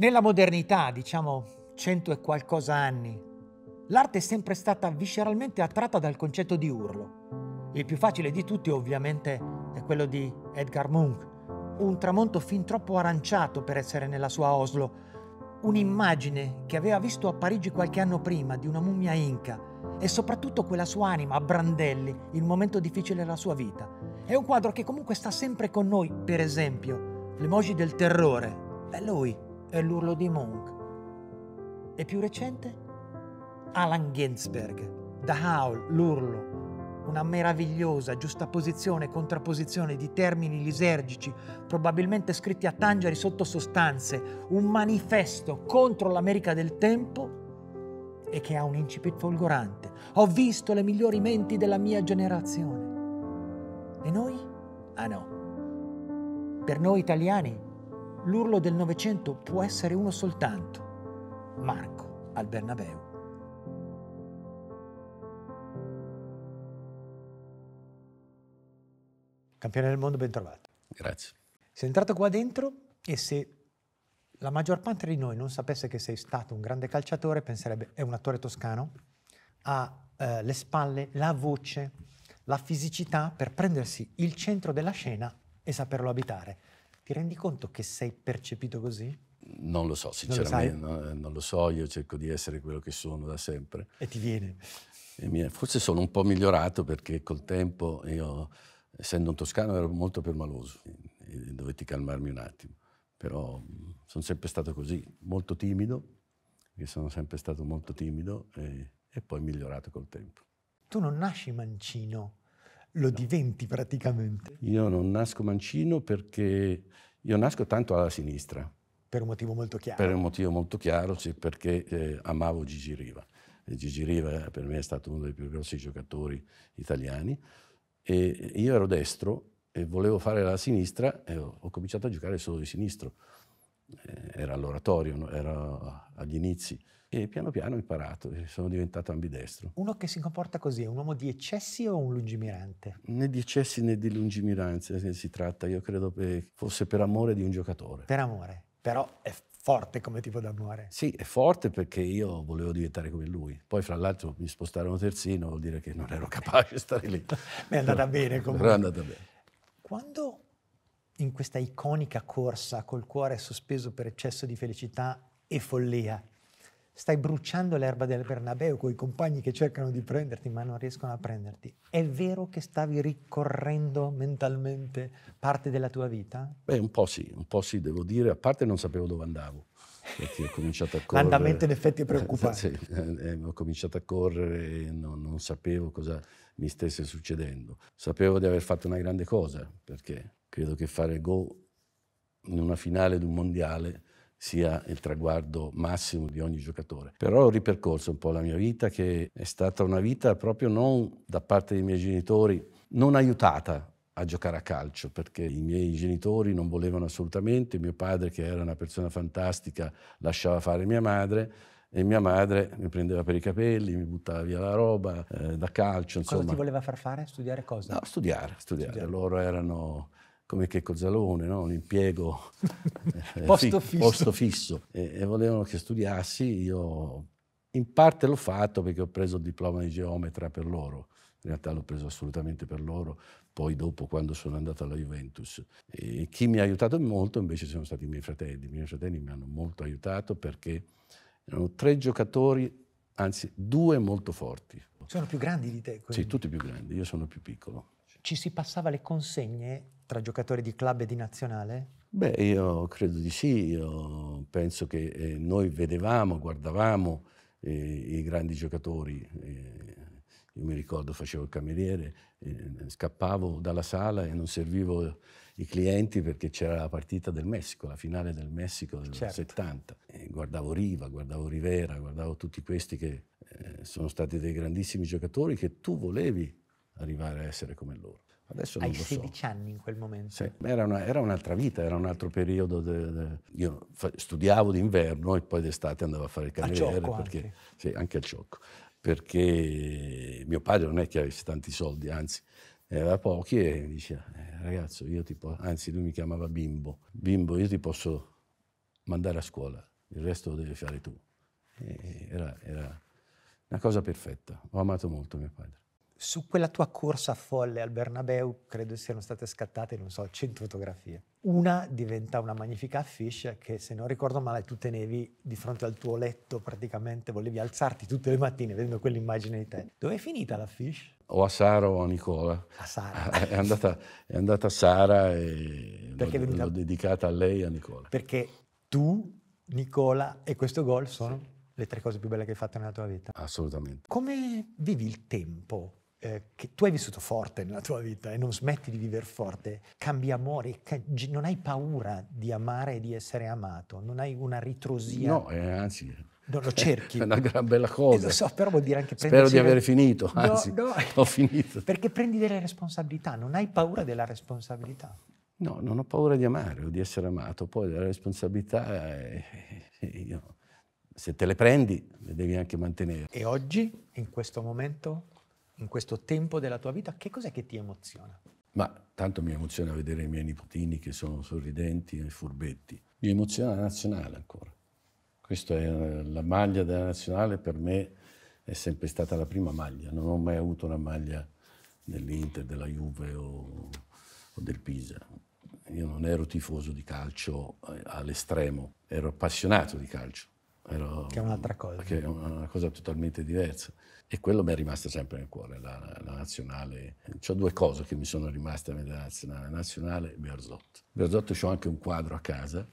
Nella modernità, diciamo cento e qualcosa anni, l'arte è sempre stata visceralmente attratta dal concetto di urlo. Il più facile di tutti ovviamente è quello di Edgar Munch, un tramonto fin troppo aranciato per essere nella sua Oslo, un'immagine che aveva visto a Parigi qualche anno prima di una mummia inca e soprattutto quella sua anima a brandelli in un momento difficile della sua vita. È un quadro che comunque sta sempre con noi, per esempio, l'emoji del terrore, è lui è l'urlo di Monk. E più recente, Alan Ginsberg, The Howl, l'urlo, una meravigliosa giustaposizione e contrapposizione di termini lisergici, probabilmente scritti a Tangeri sotto sostanze, un manifesto contro l'America del tempo e che ha un incipit folgorante. Ho visto le migliori menti della mia generazione. E noi? Ah no. Per noi italiani l'urlo del Novecento può essere uno soltanto, Marco al Bernabeu. Campione del mondo, bentrovato. Grazie. Sei entrato qua dentro e se la maggior parte di noi non sapesse che sei stato un grande calciatore, penserebbe è un attore toscano, ha eh, le spalle, la voce, la fisicità per prendersi il centro della scena e saperlo abitare. Ti rendi conto che sei percepito così? Non lo so, sinceramente, non lo, no, eh, non lo, so, io cerco di essere quello che sono da sempre. E ti viene? E mi, forse sono un po' migliorato perché col tempo io, essendo un toscano, ero molto permaloso e dovetti calmarmi un attimo. Però sono sempre stato così, molto timido, che sono sempre stato molto timido e, e poi migliorato col tempo. Tu non nasci mancino, lo diventi praticamente. Io non nasco mancino perché io nasco tanto alla sinistra. Per un motivo molto chiaro. Per un motivo molto chiaro, sì, perché eh, amavo Gigi Riva. E Gigi Riva eh, per me è stato uno dei più grossi giocatori italiani. E io ero destro e volevo fare la sinistra e ho, ho cominciato a giocare solo di sinistro era all'oratorio, era agli inizi. E piano piano ho imparato e sono diventato ambidestro. Uno che si comporta così è un uomo di eccessi o un lungimirante? Né di eccessi né di lungimiranza eh, si tratta, io credo che fosse per amore di un giocatore. Per amore, però è forte come tipo d'amore. Sì, è forte perché io volevo diventare come lui. Poi fra l'altro mi spostarono terzino, vuol dire che non ero capace di stare lì. Mi è andata bene comunque. È andata bene. Quando in questa iconica corsa col cuore sospeso per eccesso di felicità e follia. Stai bruciando l'erba del Bernabeu con i compagni che cercano di prenderti ma non riescono a prenderti. È vero che stavi ricorrendo mentalmente parte della tua vita? Beh, un po' sì, un po' sì, devo dire, a parte non sapevo dove andavo. L'andamento in effetti è preoccupante. Sì, eh, eh, ho cominciato a correre e non, non sapevo cosa mi stesse succedendo. Sapevo di aver fatto una grande cosa, perché credo che fare go in una finale di un mondiale sia il traguardo massimo di ogni giocatore. Però ho ripercorso un po' la mia vita, che è stata una vita proprio non da parte dei miei genitori, non aiutata a giocare a calcio perché i miei genitori non volevano assolutamente, mio padre che era una persona fantastica lasciava fare mia madre e mia madre mi prendeva per i capelli, mi buttava via la roba eh, da calcio. Insomma. Cosa ti voleva far fare? Studiare cosa? No, studiare, studiare. studiare. Loro erano come che Cozzalone, no? un impiego eh, posto fisso, posto fisso. E, e volevano che studiassi, io in parte l'ho fatto perché ho preso il diploma di geometra per loro in realtà l'ho preso assolutamente per loro, poi dopo quando sono andato alla Juventus. E chi mi ha aiutato molto invece sono stati i miei fratelli, i miei fratelli mi hanno molto aiutato perché erano tre giocatori, anzi due molto forti. Sono più grandi di te? Quindi. Sì, tutti più grandi, io sono più piccolo. Ci si passava le consegne tra giocatori di club e di nazionale? Beh, io credo di sì, io penso che eh, noi vedevamo, guardavamo eh, i grandi giocatori, eh, io mi ricordo facevo il cameriere, eh, scappavo dalla sala e non servivo i clienti perché c'era la partita del Messico, la finale del Messico del certo. 70. E guardavo Riva, guardavo Rivera, guardavo tutti questi che eh, sono stati dei grandissimi giocatori che tu volevi arrivare a essere come loro. Adesso Hai 16 so. anni in quel momento. Sì, era, una, era, un'altra vita, era un altro periodo. De, de... Io fa, studiavo d'inverno e poi d'estate andavo a fare il cameriere. anche. Sì, anche al ciocco perché mio padre non è che avesse tanti soldi, anzi era pochi e mi diceva eh, ragazzo io ti posso, anzi lui mi chiamava bimbo, bimbo io ti posso mandare a scuola, il resto lo devi fare tu. Era, era una cosa perfetta, ho amato molto mio padre su quella tua corsa folle al Bernabeu credo siano state scattate, non so, 100 fotografie. Una diventa una magnifica affiche che se non ricordo male tu tenevi di fronte al tuo letto praticamente, volevi alzarti tutte le mattine vedendo quell'immagine di te. Dove è finita l'affiche? O a Sara o a Nicola. A Sara. È andata, è andata a Sara e l'ho, venuta... l'ho dedicata a lei e a Nicola. Perché tu, Nicola e questo gol sono... Sì. Le tre cose più belle che hai fatto nella tua vita? Assolutamente. Come vivi il tempo? Eh, che tu hai vissuto forte nella tua vita e non smetti di vivere forte, cambi amore, non hai paura di amare e di essere amato, non hai una ritrosia. No, eh, anzi, non lo cerchi. È una gran bella eh, cosa. lo so, però vuol dire anche prendere. Spero di aver finito, anzi, no, no. ho finito. Perché prendi delle responsabilità, non hai paura della responsabilità. No, non ho paura di amare o di essere amato, poi la responsabilità è, io, se te le prendi le devi anche mantenere. E oggi, in questo momento, in questo tempo della tua vita, che cos'è che ti emoziona? Ma tanto mi emoziona vedere i miei nipotini che sono sorridenti e furbetti. Mi emoziona la nazionale ancora. Questa è eh, la maglia della nazionale, per me è sempre stata la prima maglia. Non ho mai avuto una maglia dell'Inter, della Juve o, o del Pisa. Io non ero tifoso di calcio eh, all'estremo, ero appassionato di calcio Ero, che è un'altra cosa. Che è una cosa totalmente diversa. E quello mi è rimasto sempre nel cuore, la, la nazionale. C'ho due cose che mi sono rimaste nella nazionale, la nazionale e Berzotto. Berzotto c'ho anche un quadro a casa,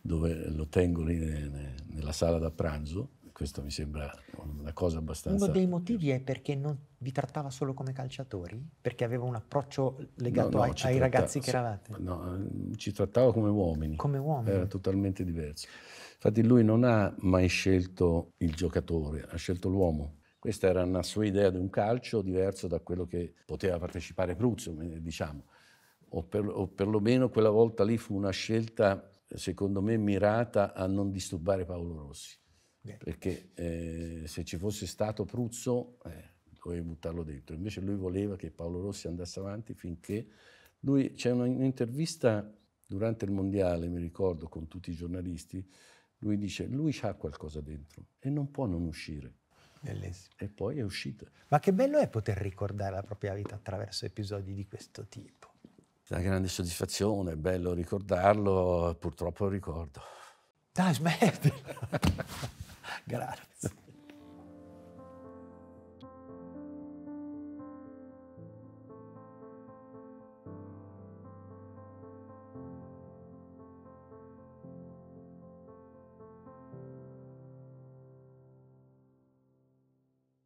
dove lo tengo lì ne, ne, nella sala da pranzo, questo mi sembra una cosa abbastanza... Uno dei motivi è perché non vi trattava solo come calciatori? Perché aveva un approccio legato no, no, ai, ai tratta... ragazzi che eravate? No, ehm, ci trattava come uomini. Come uomini. Era totalmente diverso. Infatti lui non ha mai scelto il giocatore, ha scelto l'uomo. Questa era una sua idea di un calcio diverso da quello che poteva partecipare Pruzio, eh, diciamo. O, per, o perlomeno quella volta lì fu una scelta, secondo me, mirata a non disturbare Paolo Rossi perché eh, se ci fosse stato Pruzzo eh, dovevi buttarlo dentro. Invece lui voleva che Paolo Rossi andasse avanti finché... Lui, c'è un'intervista durante il Mondiale, mi ricordo, con tutti i giornalisti, lui dice, lui c'ha qualcosa dentro e non può non uscire. Bellissimo. E poi è uscita. Ma che bello è poter ricordare la propria vita attraverso episodi di questo tipo. Una grande soddisfazione, è bello ricordarlo, purtroppo lo ricordo. Dai, smettila! Gracias.